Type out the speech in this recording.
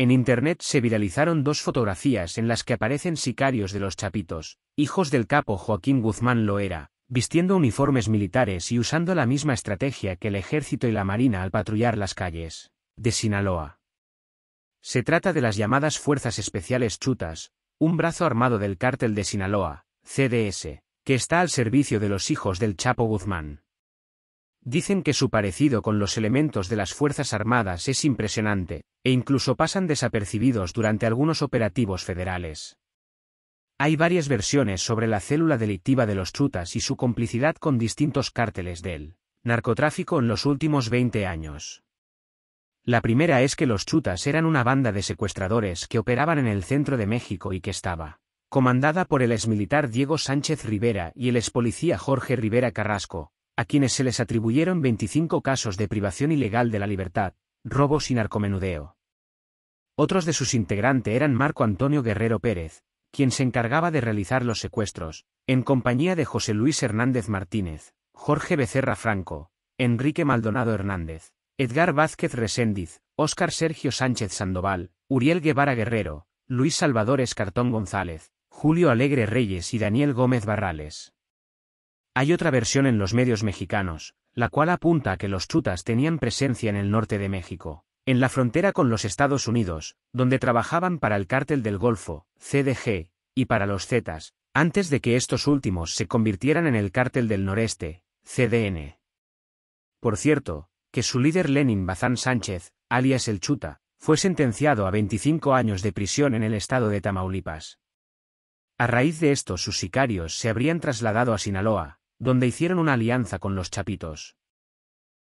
En Internet se viralizaron dos fotografías en las que aparecen sicarios de los Chapitos, hijos del capo Joaquín Guzmán Loera, vistiendo uniformes militares y usando la misma estrategia que el ejército y la marina al patrullar las calles de Sinaloa. Se trata de las llamadas Fuerzas Especiales Chutas, un brazo armado del cártel de Sinaloa, CDS, que está al servicio de los hijos del Chapo Guzmán. Dicen que su parecido con los elementos de las Fuerzas Armadas es impresionante, e incluso pasan desapercibidos durante algunos operativos federales. Hay varias versiones sobre la célula delictiva de los chutas y su complicidad con distintos cárteles del narcotráfico en los últimos 20 años. La primera es que los chutas eran una banda de secuestradores que operaban en el centro de México y que estaba comandada por el exmilitar Diego Sánchez Rivera y el expolicía Jorge Rivera Carrasco, a quienes se les atribuyeron 25 casos de privación ilegal de la libertad, robos y narcomenudeo. Otros de sus integrantes eran Marco Antonio Guerrero Pérez, quien se encargaba de realizar los secuestros, en compañía de José Luis Hernández Martínez, Jorge Becerra Franco, Enrique Maldonado Hernández, Edgar Vázquez Reséndiz, Óscar Sergio Sánchez Sandoval, Uriel Guevara Guerrero, Luis Salvador Escartón González, Julio Alegre Reyes y Daniel Gómez Barrales. Hay otra versión en los medios mexicanos, la cual apunta a que los chutas tenían presencia en el norte de México, en la frontera con los Estados Unidos, donde trabajaban para el Cártel del Golfo, CDG, y para los Zetas, antes de que estos últimos se convirtieran en el Cártel del Noreste, CDN. Por cierto, que su líder Lenin Bazán Sánchez, alias el Chuta, fue sentenciado a 25 años de prisión en el estado de Tamaulipas. A raíz de esto sus sicarios se habrían trasladado a Sinaloa, donde hicieron una alianza con los chapitos.